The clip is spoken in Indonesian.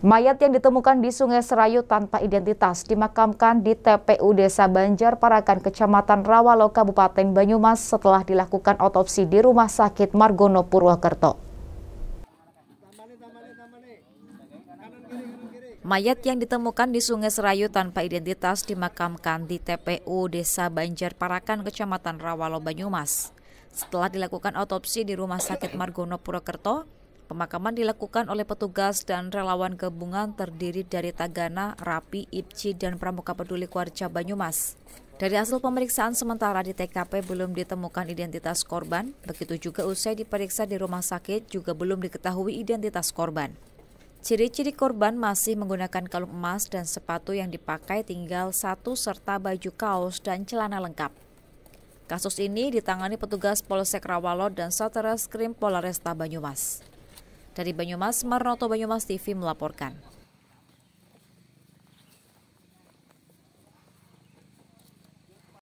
Mayat yang ditemukan di Sungai Serayu tanpa identitas dimakamkan di TPU Desa Banjar Parakan Kecamatan Rawalo Kabupaten Banyumas setelah dilakukan otopsi di Rumah Sakit Margono Purwokerto. Mayat yang ditemukan di Sungai Serayu tanpa identitas dimakamkan di TPU Desa Banjar Parakan Kecamatan Rawalo Banyumas. Setelah dilakukan otopsi di Rumah Sakit Margono Purwokerto, Pemakaman dilakukan oleh petugas dan relawan gabungan terdiri dari Tagana, Rapi, Ipci, dan Pramuka Peduli Kuarca Banyumas. Dari hasil pemeriksaan sementara di TKP belum ditemukan identitas korban, begitu juga usai diperiksa di rumah sakit juga belum diketahui identitas korban. Ciri-ciri korban masih menggunakan kalung emas dan sepatu yang dipakai tinggal satu serta baju kaos dan celana lengkap. Kasus ini ditangani petugas Polsek Rawalo dan Satreskrim Polresta Banyumas. Dari Banyumas, Marnoto Banyumas TV melaporkan.